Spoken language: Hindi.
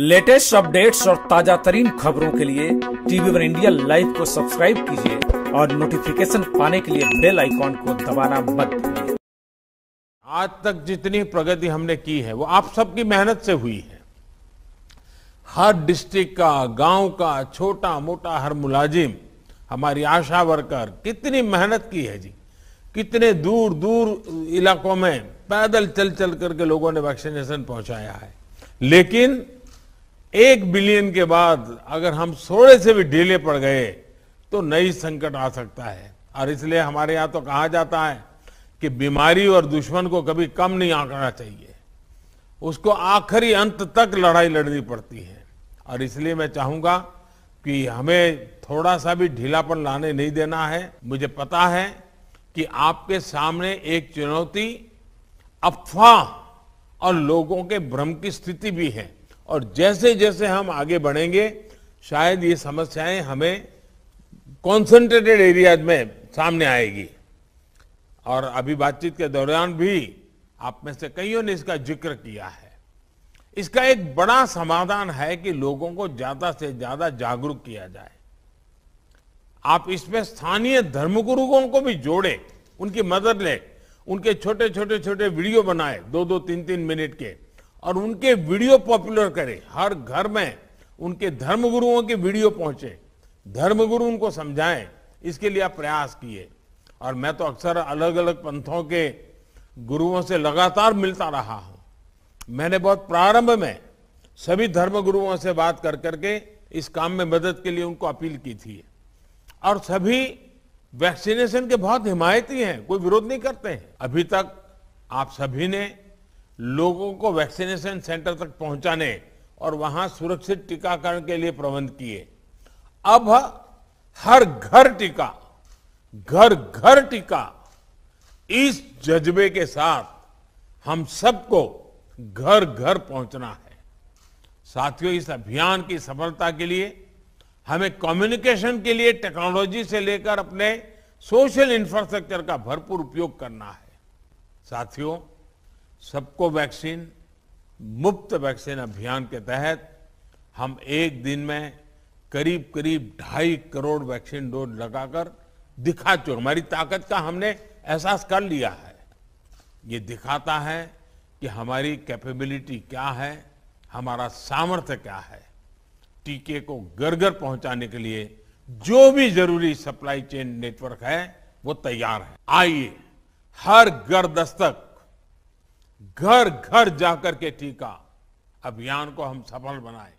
लेटेस्ट अपडेट्स और ताजा तरीन खबरों के लिए टीवी वन इंडिया लाइव को सब्सक्राइब कीजिए और नोटिफिकेशन पाने के लिए बेल आइकॉन को दबाना मत आज तक जितनी प्रगति हमने की है वो आप सबकी मेहनत से हुई है हर डिस्ट्रिक्ट का गांव का छोटा मोटा हर मुलाजिम हमारी आशा वर्कर कितनी मेहनत की है जी कितने दूर दूर इलाकों में पैदल चल चल करके लोगों ने वैक्सीनेशन पहुंचाया है लेकिन एक बिलियन के बाद अगर हम थोड़े से भी ढीले पड़ गए तो नई संकट आ सकता है और इसलिए हमारे यहां तो कहा जाता है कि बीमारी और दुश्मन को कभी कम नहीं आंकना चाहिए उसको आखिरी अंत तक लड़ाई लड़नी पड़ती है और इसलिए मैं चाहूंगा कि हमें थोड़ा सा भी ढीलापन लाने नहीं देना है मुझे पता है कि आपके सामने एक चुनौती अफवाह और लोगों के भ्रम की स्थिति भी है और जैसे जैसे हम आगे बढ़ेंगे शायद ये समस्याएं हमें कॉन्सेंट्रेटेड एरियाज में सामने आएगी और अभी बातचीत के दौरान भी आप में से कईयों ने इसका जिक्र किया है इसका एक बड़ा समाधान है कि लोगों को ज्यादा से ज्यादा जागरूक किया जाए आप इसमें स्थानीय धर्मगुरुओं को भी जोड़े उनकी मदद लें उनके छोटे छोटे छोटे वीडियो बनाए दो दो तीन तीन मिनट के और उनके वीडियो पॉपुलर करें हर घर में उनके धर्मगुरुओं के वीडियो पहुंचे धर्मगुरु उनको समझाएं इसके लिए आप प्रयास किए और मैं तो अक्सर अलग अलग पंथों के गुरुओं से लगातार मिलता रहा हूं मैंने बहुत प्रारंभ में सभी धर्मगुरुओं से बात कर करके इस काम में मदद के लिए उनको अपील की थी और सभी वैक्सीनेशन के बहुत हिमायती हैं कोई विरोध नहीं करते हैं अभी तक आप सभी ने लोगों को वैक्सीनेशन सेंटर तक पहुंचाने और वहां सुरक्षित टीकाकरण के लिए प्रबंध किए अब हर घर टीका घर घर टीका इस जज्बे के साथ हम सबको घर घर पहुंचना है साथियों इस अभियान की सफलता के लिए हमें कम्युनिकेशन के लिए टेक्नोलॉजी से लेकर अपने सोशल इंफ्रास्ट्रक्चर का भरपूर उपयोग करना है साथियों सबको वैक्सीन मुफ्त वैक्सीन अभियान के तहत हम एक दिन में करीब करीब ढाई करोड़ वैक्सीन डोज लगाकर दिखा चुके हमारी ताकत का हमने एहसास कर लिया है ये दिखाता है कि हमारी कैपेबिलिटी क्या है हमारा सामर्थ्य क्या है टीके को घर घर पहुंचाने के लिए जो भी जरूरी सप्लाई चेन नेटवर्क है वो तैयार है आइए हर घर दस्तक घर घर जाकर के टीका अभियान को हम सफल बनाएं